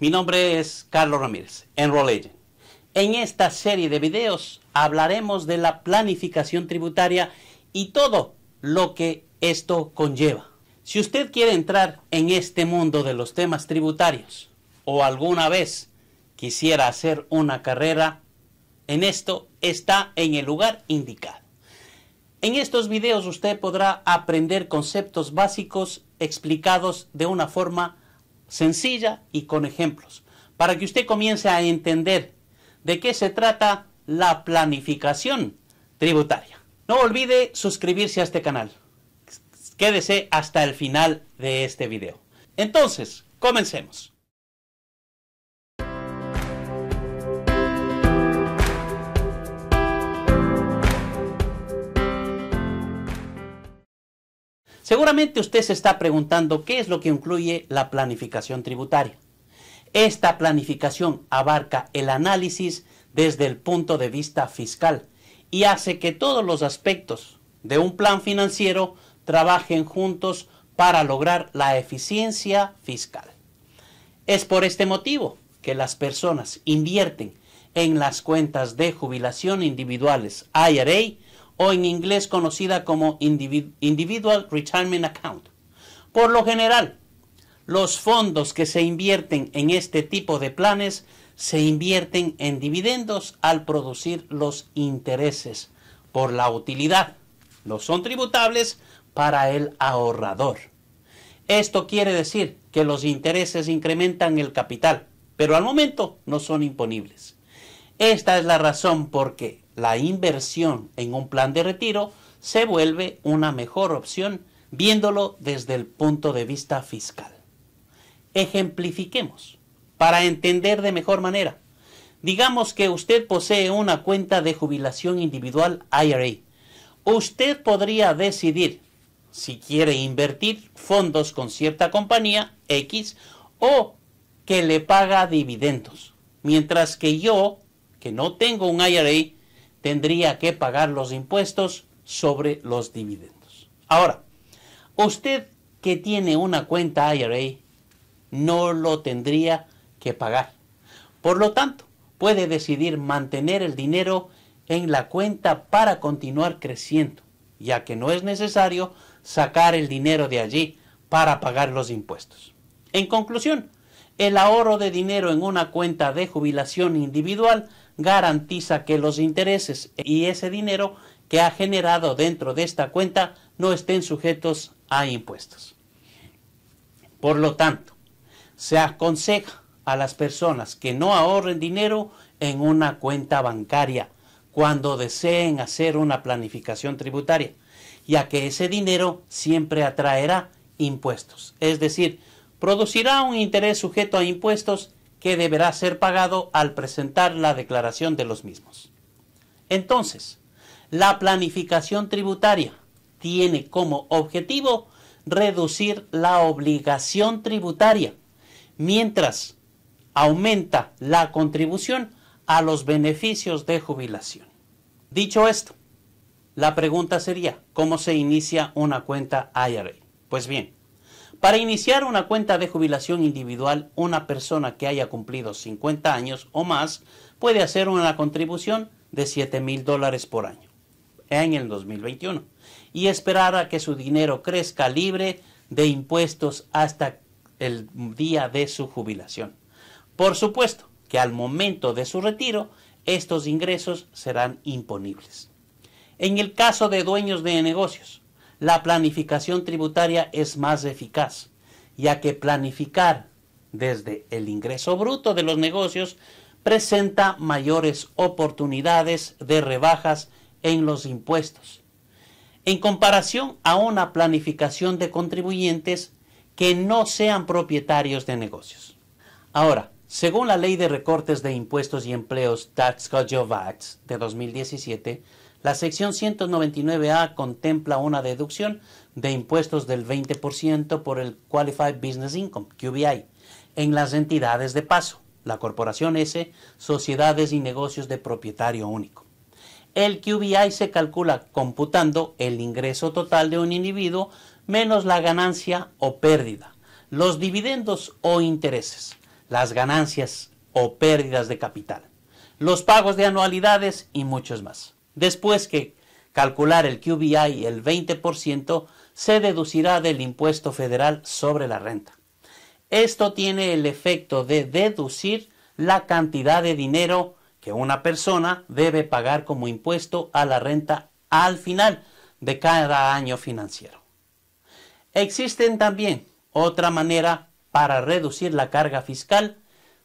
Mi nombre es Carlos Ramírez, en En esta serie de videos hablaremos de la planificación tributaria y todo lo que esto conlleva. Si usted quiere entrar en este mundo de los temas tributarios o alguna vez quisiera hacer una carrera en esto, está en el lugar indicado. En estos videos usted podrá aprender conceptos básicos explicados de una forma sencilla y con ejemplos, para que usted comience a entender de qué se trata la planificación tributaria. No olvide suscribirse a este canal. Quédese hasta el final de este video. Entonces, comencemos. Seguramente usted se está preguntando qué es lo que incluye la planificación tributaria. Esta planificación abarca el análisis desde el punto de vista fiscal y hace que todos los aspectos de un plan financiero trabajen juntos para lograr la eficiencia fiscal. Es por este motivo que las personas invierten en las cuentas de jubilación individuales IRA o en inglés conocida como Individual Retirement Account. Por lo general, los fondos que se invierten en este tipo de planes se invierten en dividendos al producir los intereses por la utilidad. No son tributables para el ahorrador. Esto quiere decir que los intereses incrementan el capital, pero al momento no son imponibles. Esta es la razón por qué la inversión en un plan de retiro se vuelve una mejor opción viéndolo desde el punto de vista fiscal. Ejemplifiquemos para entender de mejor manera. Digamos que usted posee una cuenta de jubilación individual IRA. Usted podría decidir si quiere invertir fondos con cierta compañía X o que le paga dividendos. Mientras que yo, que no tengo un IRA, tendría que pagar los impuestos sobre los dividendos. Ahora, usted que tiene una cuenta IRA no lo tendría que pagar. Por lo tanto, puede decidir mantener el dinero en la cuenta para continuar creciendo, ya que no es necesario sacar el dinero de allí para pagar los impuestos. En conclusión, el ahorro de dinero en una cuenta de jubilación individual garantiza que los intereses y ese dinero que ha generado dentro de esta cuenta no estén sujetos a impuestos. Por lo tanto, se aconseja a las personas que no ahorren dinero en una cuenta bancaria cuando deseen hacer una planificación tributaria, ya que ese dinero siempre atraerá impuestos, es decir, producirá un interés sujeto a impuestos que deberá ser pagado al presentar la declaración de los mismos. Entonces, la planificación tributaria tiene como objetivo reducir la obligación tributaria, mientras aumenta la contribución a los beneficios de jubilación. Dicho esto, la pregunta sería, ¿cómo se inicia una cuenta IRA? Pues bien, para iniciar una cuenta de jubilación individual, una persona que haya cumplido 50 años o más puede hacer una contribución de 7 mil dólares por año en el 2021 y esperar a que su dinero crezca libre de impuestos hasta el día de su jubilación. Por supuesto que al momento de su retiro, estos ingresos serán imponibles. En el caso de dueños de negocios, la planificación tributaria es más eficaz, ya que planificar desde el ingreso bruto de los negocios presenta mayores oportunidades de rebajas en los impuestos, en comparación a una planificación de contribuyentes que no sean propietarios de negocios. Ahora, según la Ley de Recortes de Impuestos y Empleos Tax de 2017, la sección 199A contempla una deducción de impuestos del 20% por el Qualified Business Income, QBI, en las entidades de paso, la Corporación S, sociedades y negocios de propietario único. El QBI se calcula computando el ingreso total de un individuo menos la ganancia o pérdida, los dividendos o intereses, las ganancias o pérdidas de capital, los pagos de anualidades y muchos más. Después que calcular el QBI el 20%, se deducirá del impuesto federal sobre la renta. Esto tiene el efecto de deducir la cantidad de dinero que una persona debe pagar como impuesto a la renta al final de cada año financiero. Existen también otra manera para reducir la carga fiscal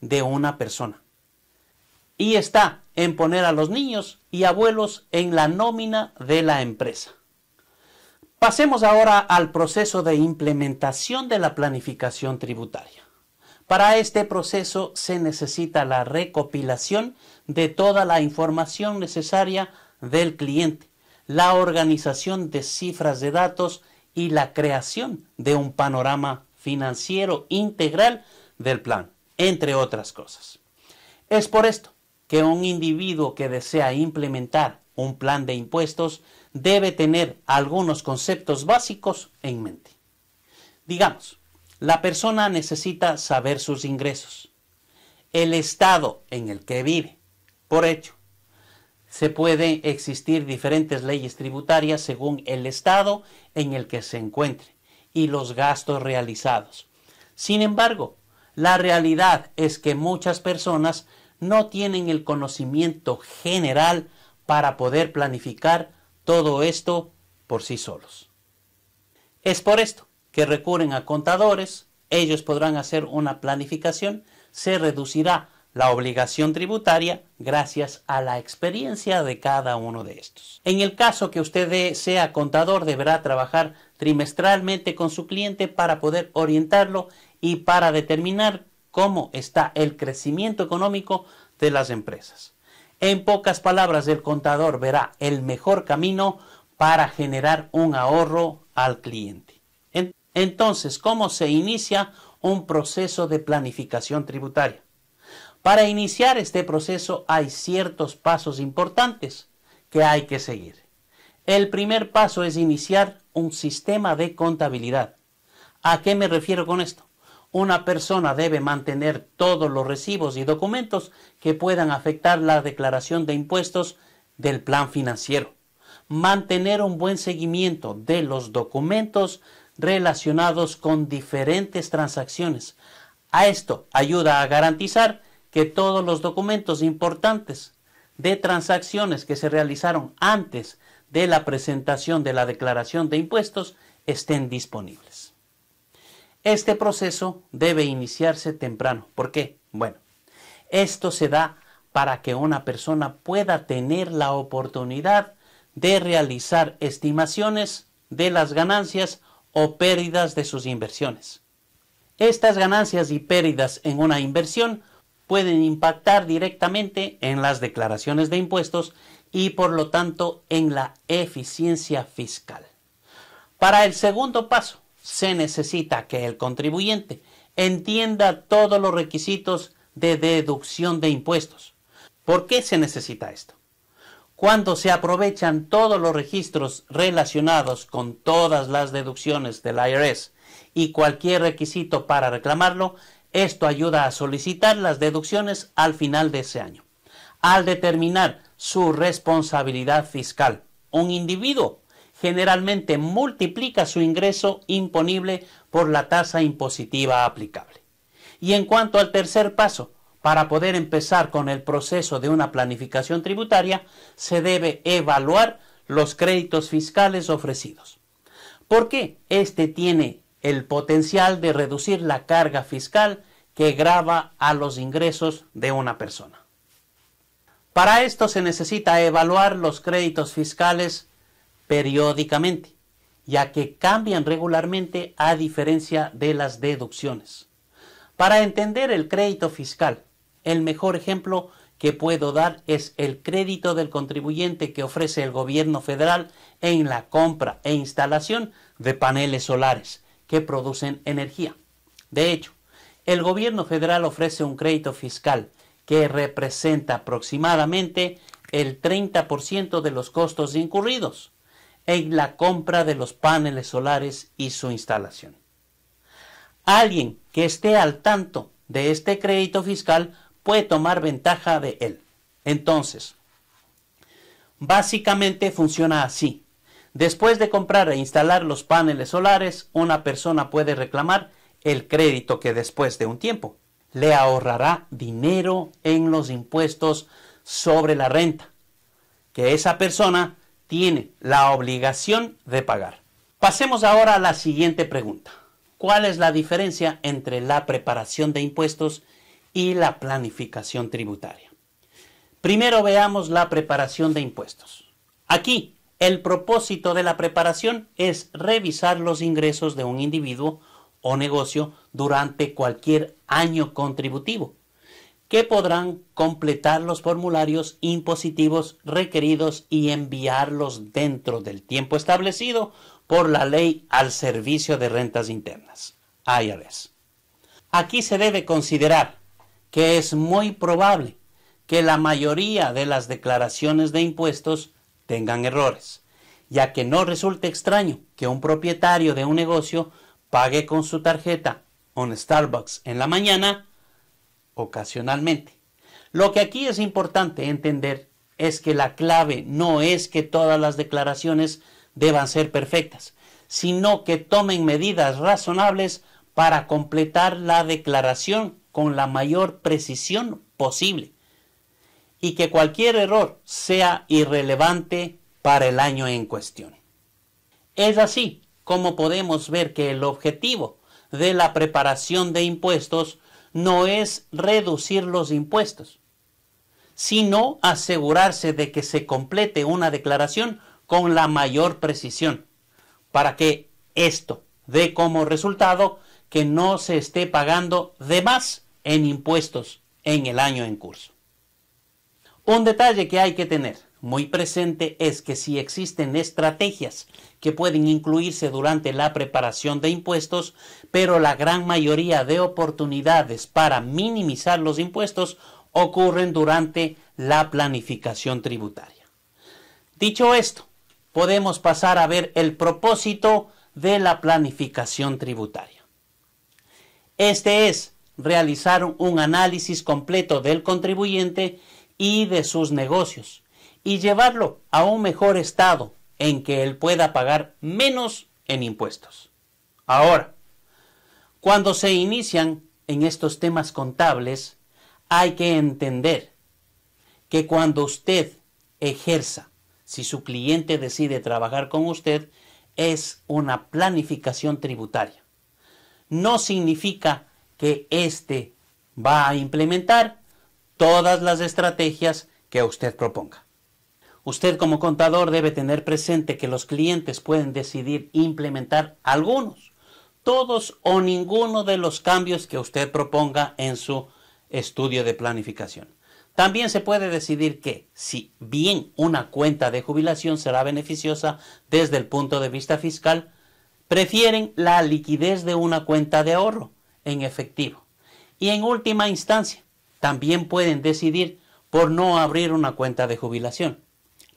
de una persona y está en poner a los niños y abuelos en la nómina de la empresa. Pasemos ahora al proceso de implementación de la planificación tributaria. Para este proceso se necesita la recopilación de toda la información necesaria del cliente, la organización de cifras de datos y la creación de un panorama financiero integral del plan, entre otras cosas. Es por esto que un individuo que desea implementar un plan de impuestos debe tener algunos conceptos básicos en mente. Digamos, la persona necesita saber sus ingresos, el estado en el que vive. Por hecho, se pueden existir diferentes leyes tributarias según el estado en el que se encuentre y los gastos realizados. Sin embargo, la realidad es que muchas personas no tienen el conocimiento general para poder planificar todo esto por sí solos. Es por esto que recurren a contadores, ellos podrán hacer una planificación, se reducirá la obligación tributaria gracias a la experiencia de cada uno de estos. En el caso que usted sea contador, deberá trabajar trimestralmente con su cliente para poder orientarlo y para determinar cómo está el crecimiento económico de las empresas. En pocas palabras, el contador verá el mejor camino para generar un ahorro al cliente. Entonces, ¿cómo se inicia un proceso de planificación tributaria? Para iniciar este proceso hay ciertos pasos importantes que hay que seguir. El primer paso es iniciar un sistema de contabilidad. ¿A qué me refiero con esto? una persona debe mantener todos los recibos y documentos que puedan afectar la declaración de impuestos del plan financiero. Mantener un buen seguimiento de los documentos relacionados con diferentes transacciones. A esto ayuda a garantizar que todos los documentos importantes de transacciones que se realizaron antes de la presentación de la declaración de impuestos estén disponibles. Este proceso debe iniciarse temprano. ¿Por qué? Bueno, esto se da para que una persona pueda tener la oportunidad de realizar estimaciones de las ganancias o pérdidas de sus inversiones. Estas ganancias y pérdidas en una inversión pueden impactar directamente en las declaraciones de impuestos y por lo tanto en la eficiencia fiscal. Para el segundo paso, se necesita que el contribuyente entienda todos los requisitos de deducción de impuestos. ¿Por qué se necesita esto? Cuando se aprovechan todos los registros relacionados con todas las deducciones del IRS y cualquier requisito para reclamarlo, esto ayuda a solicitar las deducciones al final de ese año. Al determinar su responsabilidad fiscal, un individuo generalmente multiplica su ingreso imponible por la tasa impositiva aplicable. Y en cuanto al tercer paso, para poder empezar con el proceso de una planificación tributaria, se debe evaluar los créditos fiscales ofrecidos. ¿Por qué? Este tiene el potencial de reducir la carga fiscal que grava a los ingresos de una persona. Para esto se necesita evaluar los créditos fiscales periódicamente, ya que cambian regularmente a diferencia de las deducciones. Para entender el crédito fiscal, el mejor ejemplo que puedo dar es el crédito del contribuyente que ofrece el gobierno federal en la compra e instalación de paneles solares que producen energía. De hecho, el gobierno federal ofrece un crédito fiscal que representa aproximadamente el 30% de los costos incurridos en la compra de los paneles solares y su instalación. Alguien que esté al tanto de este crédito fiscal puede tomar ventaja de él. Entonces, básicamente funciona así. Después de comprar e instalar los paneles solares, una persona puede reclamar el crédito que después de un tiempo le ahorrará dinero en los impuestos sobre la renta que esa persona tiene la obligación de pagar. Pasemos ahora a la siguiente pregunta. ¿Cuál es la diferencia entre la preparación de impuestos y la planificación tributaria? Primero veamos la preparación de impuestos. Aquí, el propósito de la preparación es revisar los ingresos de un individuo o negocio durante cualquier año contributivo que podrán completar los formularios impositivos requeridos y enviarlos dentro del tiempo establecido por la ley al Servicio de Rentas Internas, Aquí se debe considerar que es muy probable que la mayoría de las declaraciones de impuestos tengan errores, ya que no resulta extraño que un propietario de un negocio pague con su tarjeta en Starbucks en la mañana ocasionalmente. Lo que aquí es importante entender es que la clave no es que todas las declaraciones deban ser perfectas, sino que tomen medidas razonables para completar la declaración con la mayor precisión posible y que cualquier error sea irrelevante para el año en cuestión. Es así como podemos ver que el objetivo de la preparación de impuestos no es reducir los impuestos, sino asegurarse de que se complete una declaración con la mayor precisión, para que esto dé como resultado que no se esté pagando de más en impuestos en el año en curso. Un detalle que hay que tener muy presente es que si existen estrategias que pueden incluirse durante la preparación de impuestos, pero la gran mayoría de oportunidades para minimizar los impuestos ocurren durante la planificación tributaria. Dicho esto, podemos pasar a ver el propósito de la planificación tributaria. Este es realizar un análisis completo del contribuyente y de sus negocios y llevarlo a un mejor estado en que él pueda pagar menos en impuestos. Ahora, cuando se inician en estos temas contables, hay que entender que cuando usted ejerza, si su cliente decide trabajar con usted, es una planificación tributaria. No significa que éste va a implementar todas las estrategias que usted proponga. Usted como contador debe tener presente que los clientes pueden decidir implementar algunos, todos o ninguno de los cambios que usted proponga en su estudio de planificación. También se puede decidir que, si bien una cuenta de jubilación será beneficiosa desde el punto de vista fiscal, prefieren la liquidez de una cuenta de ahorro en efectivo. Y en última instancia, también pueden decidir por no abrir una cuenta de jubilación.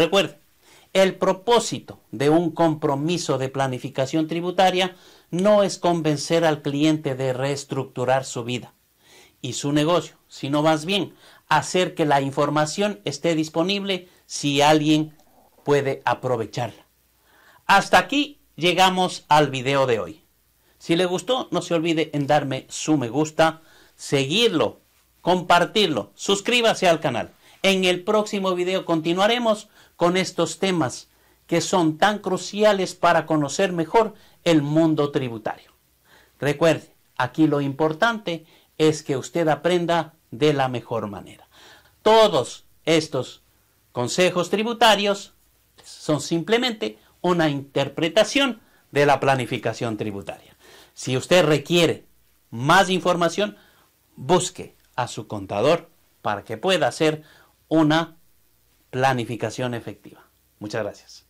Recuerde, el propósito de un compromiso de planificación tributaria no es convencer al cliente de reestructurar su vida y su negocio, sino más bien hacer que la información esté disponible si alguien puede aprovecharla. Hasta aquí llegamos al video de hoy. Si le gustó, no se olvide en darme su me gusta, seguirlo, compartirlo, suscríbase al canal. En el próximo video continuaremos con estos temas que son tan cruciales para conocer mejor el mundo tributario. Recuerde, aquí lo importante es que usted aprenda de la mejor manera. Todos estos consejos tributarios son simplemente una interpretación de la planificación tributaria. Si usted requiere más información, busque a su contador para que pueda hacer una planificación efectiva. Muchas gracias.